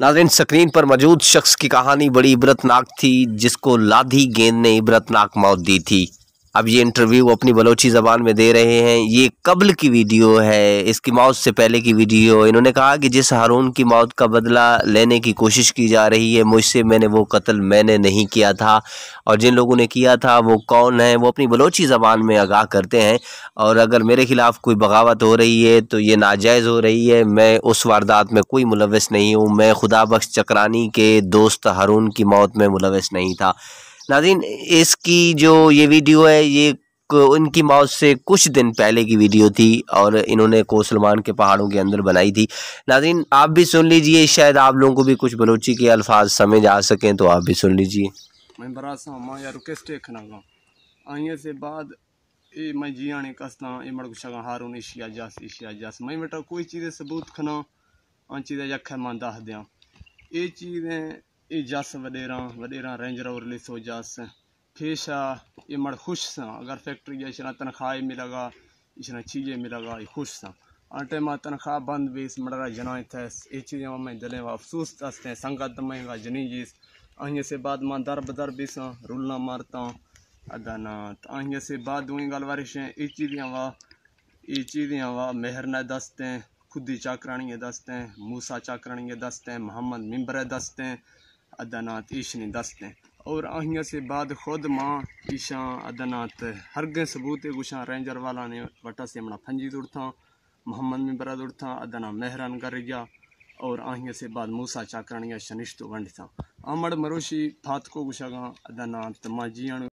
नाजरीन स्क्रीन पर मौजूद शख्स की कहानी बड़ी इबरतनाक थी जिसको लाधी गेंद ने इबरतनाक मौत दी थी अब ये इंटरव्यू अपनी बलोची ज़बान में दे रहे हैं ये कबल की वीडियो है इसकी मौत से पहले की वीडियो इन्होंने कहा कि जिस हारून की मौत का बदला लेने की कोशिश की जा रही है मुझसे मैंने वो कत्ल मैंने नहीं किया था और जिन लोगों ने किया था वो कौन है वो अपनी बलोची ज़बान में आगाह करते हैं और अगर मेरे ख़िलाफ़ कोई बगावत हो रही है तो ये नाजायज़ हो रही है मैं उस वारदात में कोई मुलविस नहीं हूँ मैं खुदा बख्श चक्रानी के दोस्त हारून की मौत में मुलविस नहीं था नाजीन इसकी जो ये वीडियो है ये इनकी मौत से कुछ दिन पहले की वीडियो थी और इन्होंने कोसलमान के पहाड़ों के अंदर बनाई थी नाजीन आप भी सुन लीजिए शायद आप लोगों को भी कुछ बलोची के अल्फाज समझ आ सकें तो आप भी सुन लीजिए मैं बड़ा सामा या देखना खनागा आइए से बाद ए मैं जी आने कसना ए मड़ कुछ हारून इशिया जास इशिया जास मैं बेटा कोई चीज़ें सबूत खना आ चीज़ें यख मैं दस दें ये चीज़ें जस वडेरा वडेरा रेंज रोवर लिसो जस पेश ये मड़ खुश सा अगर फैक्ट्री है इशना तनख्वाह मिलेगा इशना चीज़ें मिलेगा ये खुश सा आटे माँ तनख्वाह बंद भी इस मडरा जना थे ये चीज़ें मैं दिले वा अफसोस तस्ते संगत महंगा जनी जीस अहिए से बाद माँ दर बदर भी सा रुलना मारता अदा ना तो अहिए से बाद दुई गल वारिश ये चीज़ें वा ये चीज़ें वा मेहर न दसते खुदी चाकरानिए दसते मूसा चाकरानिए दसते मोहम्मद मिम्बर दसते अदानात ईशनी दस्त हैं और आहियाँ से बाद खुद माँ ईशा अदानात हर हरगे सबूत गुशा रेंजर वाला ने वटा से मना फंजी दुड़ था मोहम्मद में बरा दुड़ था अदाना मेहरान कर गया और आहियाँ से बाद मूसा चाकरण या शनिश तो वंड था अमड़ मरोशी फातको गुशा गां अदानात माँ जियण